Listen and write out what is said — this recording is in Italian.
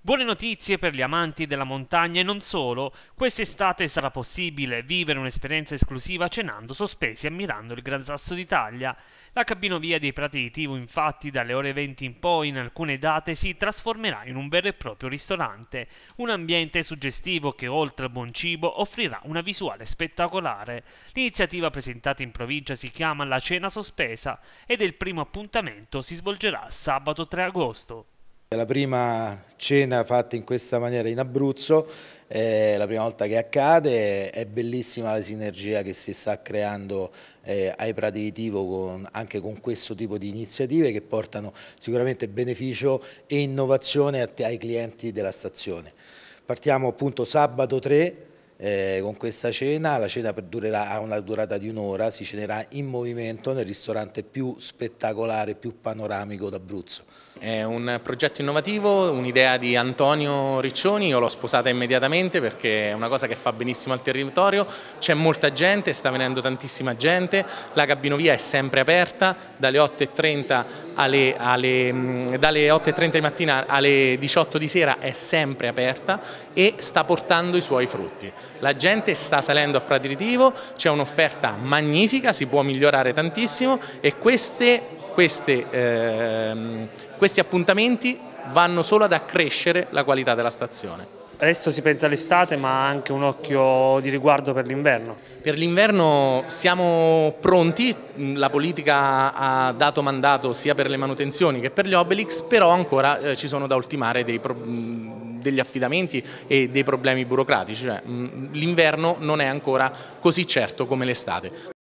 Buone notizie per gli amanti della montagna e non solo, quest'estate sarà possibile vivere un'esperienza esclusiva cenando sospesi e ammirando il Gran Sasso d'Italia. La cabinovia dei Prati di Tivo infatti dalle ore 20 in poi in alcune date si trasformerà in un vero e proprio ristorante, un ambiente suggestivo che oltre al buon cibo offrirà una visuale spettacolare. L'iniziativa presentata in provincia si chiama La Cena Sospesa ed il primo appuntamento si svolgerà sabato 3 agosto. La prima cena fatta in questa maniera in Abruzzo è la prima volta che accade, è bellissima la sinergia che si sta creando eh, ai Prati di Tivo con, anche con questo tipo di iniziative che portano sicuramente beneficio e innovazione ai clienti della stazione. Partiamo appunto sabato 3 eh, con questa cena, la cena durerà, ha una durata di un'ora, si cenerà in movimento nel ristorante più spettacolare, più panoramico d'Abruzzo. È un progetto innovativo, un'idea di Antonio Riccioni, io l'ho sposata immediatamente perché è una cosa che fa benissimo al territorio, c'è molta gente, sta venendo tantissima gente, la cabinovia è sempre aperta dalle 8.30 alle, alle, mm, dalle 8.30 di mattina alle 18 di sera è sempre aperta e sta portando i suoi frutti. La gente sta salendo a Prati c'è un'offerta magnifica, si può migliorare tantissimo e queste, queste, ehm, questi appuntamenti vanno solo ad accrescere la qualità della stazione. Adesso si pensa all'estate ma ha anche un occhio di riguardo per l'inverno. Per l'inverno siamo pronti, la politica ha dato mandato sia per le manutenzioni che per gli obelix, però ancora eh, ci sono da ultimare dei problemi degli affidamenti e dei problemi burocratici, cioè, l'inverno non è ancora così certo come l'estate.